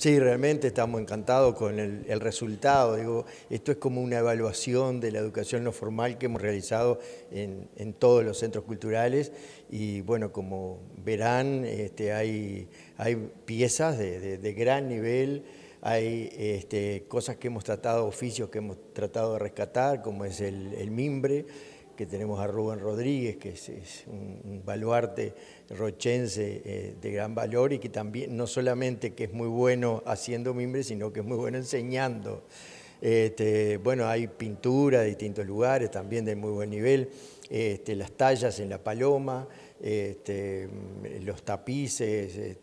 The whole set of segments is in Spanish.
Sí, realmente estamos encantados con el, resultado. Digo, esto es como una evaluación de la educación no formal que hemos realizado en, todos los centros culturales y bueno, como verán, este, hay, hay, piezas de, de, gran nivel hay este, cosas que hemos tratado, oficios que hemos tratado de rescatar, como es el mimbre, que tenemos a Rubén Rodríguez, que es, un, baluarte rochense eh, de gran valor y que también no solamente que es muy bueno haciendo mimbre, sino que es muy bueno enseñando. Este, bueno, hay pintura de distintos lugares, también de muy buen nivel, este, las tallas en la paloma, este, los tapices,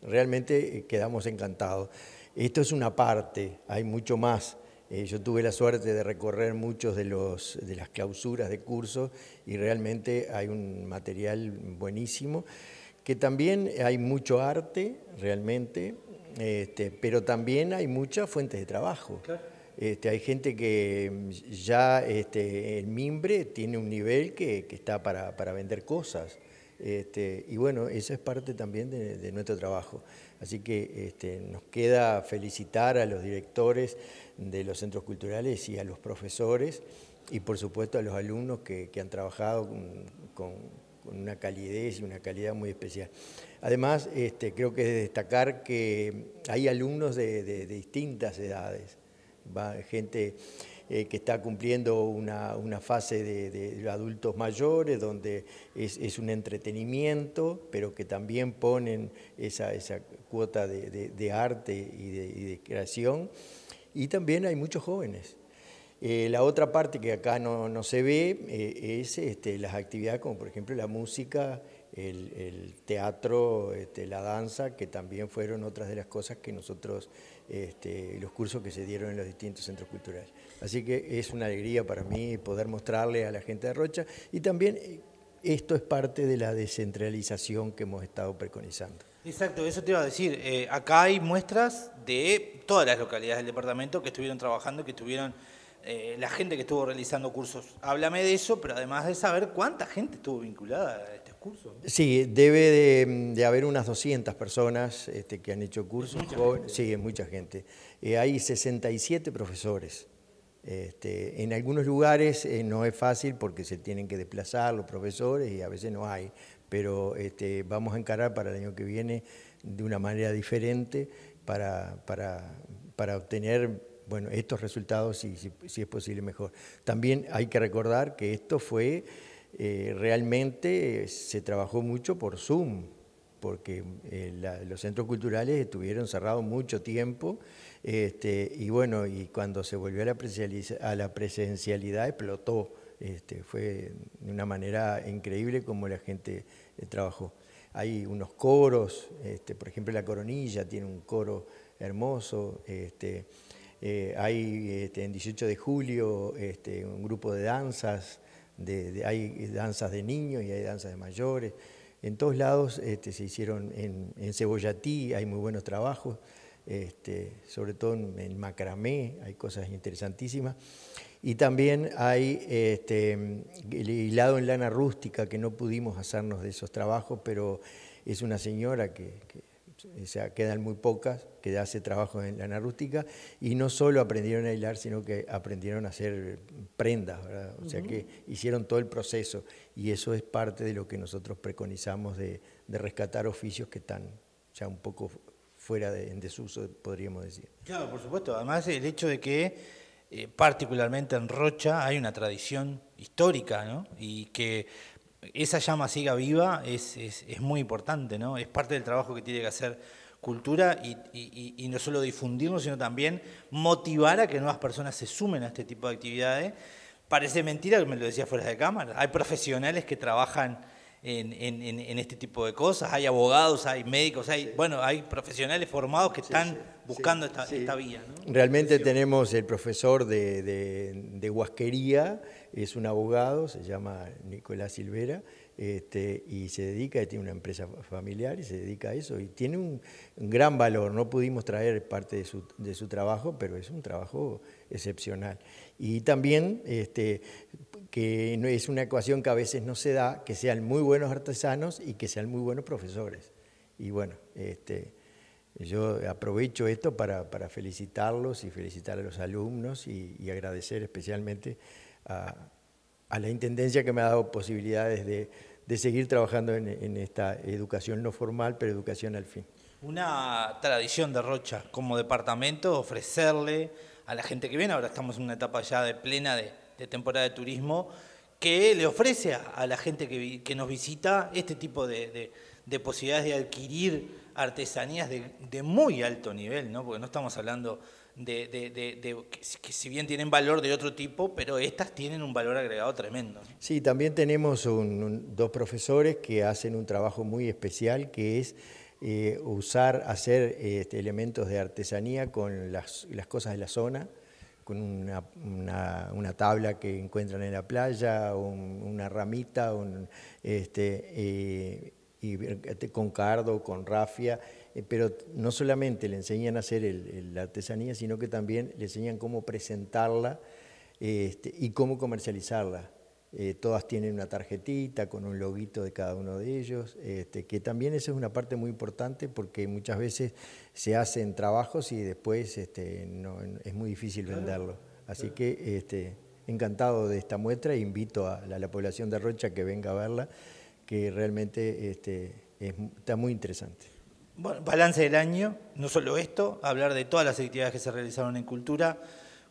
realmente eh, quedamos encantados. Esto es una parte, hay mucho más. Eh, yo tuve la suerte de recorrer muchos de, los, de las clausuras de cursos y realmente hay un material buenísimo, que también hay mucho arte, realmente, este, pero también hay muchas fuentes de trabajo. Este, hay gente que ya este, el mimbre tiene un nivel que, que está para, para vender cosas. Este, y bueno, eso es parte también de, nuestro trabajo. Así que este, nos queda felicitar a los directores de los centros culturales y a los profesores y por supuesto a los alumnos que, han trabajado con, una calidez y una calidad muy especial. Además, este, creo que es destacar que hay alumnos de, distintas edades, va, gente eh, que está cumpliendo una, fase de, adultos mayores, donde es, un entretenimiento, pero que también ponen esa, cuota de, arte y de creación. Y también hay muchos jóvenes eh, la otra parte que acá no, se ve eh, es este, las actividades como por ejemplo la música, el, teatro, este, la danza, que también fueron otras de las cosas que nosotros, este, los cursos que se dieron en los distintos centros culturales. Así que es una alegría para mí poder mostrarle a la gente de Rocha y también eh, esto es parte de la descentralización que hemos estado preconizando. Exacto, eso te iba a decir. acá hay muestras de todas las localidades del departamento que estuvieron trabajando, que estuvieron eh, la gente que estuvo realizando cursos. Háblame de eso, pero además de saber cuánta gente estuvo vinculada a estos cursos. Sí, debe de, haber unas 200 personas este, que han hecho cursos. Sí, es mucha gente. Eh, hay 67 profesores. Este, en algunos lugares eh, no es fácil porque se tienen que desplazar los profesores y a veces no hay, pero este, vamos a encarar para el año que viene de una manera diferente para, para, para obtener bueno, estos resultados, si, es posible, mejor. También hay que recordar que esto fue, eh, realmente se trabajó mucho por Zoom, porque eh, los centros culturales estuvieron cerrados mucho tiempo, este, y bueno, y cuando se volvió a la, presencialidad explotó. Este, fue de una manera increíble como la gente eh, trabajó. Hay unos coros, este, por ejemplo la Coronilla tiene un coro hermoso, eh, hay este, en 18 de julio este, un grupo de danzas, de, hay danzas de niños y hay danzas de mayores. En todos lados este, se hicieron, en, Cebollatí hay muy buenos trabajos, este, sobre todo en, macramé hay cosas interesantísimas. Y también hay este, el hilado en lana rústica, que no pudimos hacernos de esos trabajos, pero es una señora que, que o sea, quedan muy pocas que hace trabajo en lana rústica, y no solo aprendieron a hilar, sino que aprendieron a hacer prendas, o sea que hicieron todo el proceso, y eso es parte de lo que nosotros preconizamos de, de rescatar oficios que están ya un poco fuera de, en desuso, podríamos decir. Claro, por supuesto, además el hecho de que eh, particularmente en Rocha hay una tradición histórica, ¿no? y que esa llama siga viva es, muy importante, ¿no? Es parte del trabajo que tiene que hacer cultura y, y, no solo difundirlo, sino también motivar a que nuevas personas se sumen a este tipo de actividades. Parece mentira, que me lo decía fuera de cámara, hay profesionales que trabajan en, este tipo de cosas. Hay abogados, hay médicos, hay, bueno, hay profesionales formados que están buscando esta, vía. Realmente tenemos el profesor de, de, de Huasquería, es un abogado, se llama Nicolás Silvera, este, y se dedica, tiene una empresa familiar y se dedica a eso, y tiene un, gran valor, no pudimos traer parte de su, trabajo, pero es un trabajo excepcional. Y también este, que es una ecuación que a veces no se da, que sean muy buenos artesanos y que sean muy buenos profesores. Y bueno, este, yo aprovecho esto para, felicitarlos y felicitar a los alumnos y, y agradecer especialmente a a la Intendencia que me ha dado posibilidades de, seguir trabajando en, esta educación no formal, pero educación al fin. Una tradición de Rocha como departamento, ofrecerle a la gente que viene, ahora estamos en una etapa ya de plena de, temporada de turismo, que le ofrece a, la gente que, nos visita este tipo de, de posibilidades de adquirir artesanías de, muy alto nivel, Porque no estamos hablando de, que, si bien tienen valor de otro tipo, pero estas tienen un valor agregado tremendo. Sí, también tenemos dos profesores que hacen un trabajo muy especial que es eh, usar, hacer este, elementos de artesanía con las, cosas de la zona, con una, tabla que encuentran en la playa, una ramita, un, este, eh, eh, con cardo, con rafia, eh, pero no solamente le enseñan a hacer la artesanía, sino que también le enseñan cómo presentarla este, y cómo comercializarla. Eh, todas tienen una tarjetita con un loguito de cada uno de ellos, este, que también esa es una parte muy importante porque muchas veces se hacen trabajos y después este, es muy difícil venderlo. Así que este, encantado de esta muestra, e invito a la, a la población de Rocha que venga a verla que realmente este, está muy interesante. Bueno, balance del año, no solo esto, hablar de todas las actividades que se realizaron en cultura,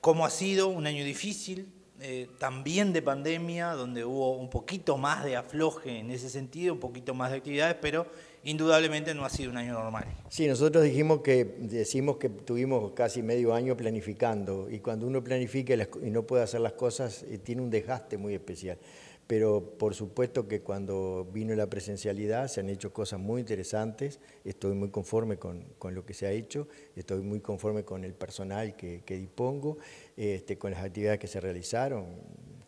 cómo ha sido un año difícil, eh, también de pandemia, donde hubo un poquito más de afloje en ese sentido, un poquito más de actividades, pero indudablemente no ha sido un año normal. Sí, nosotros dijimos que decimos que tuvimos casi medio año planificando y cuando uno planifica y no puede hacer las cosas eh, tiene un desgaste muy especial pero por supuesto que cuando vino la presencialidad se han hecho cosas muy interesantes, estoy muy conforme con, lo que se ha hecho, estoy muy conforme con el personal que, que dispongo, este, con las actividades que se realizaron,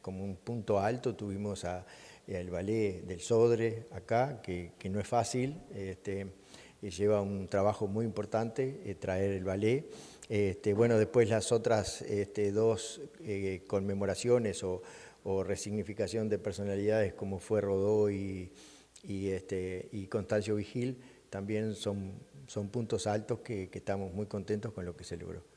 como un punto alto tuvimos a, el eh, ballet del Sodre acá, que, no es fácil, este, eh, lleva un trabajo muy importante eh, traer el ballet. Este, bueno, después las otras este, dos conmemoraciones o o resignificación de personalidades como fue Rodó y, este, y Constancio Vigil, también son, son puntos altos que, que estamos muy contentos con lo que se logró.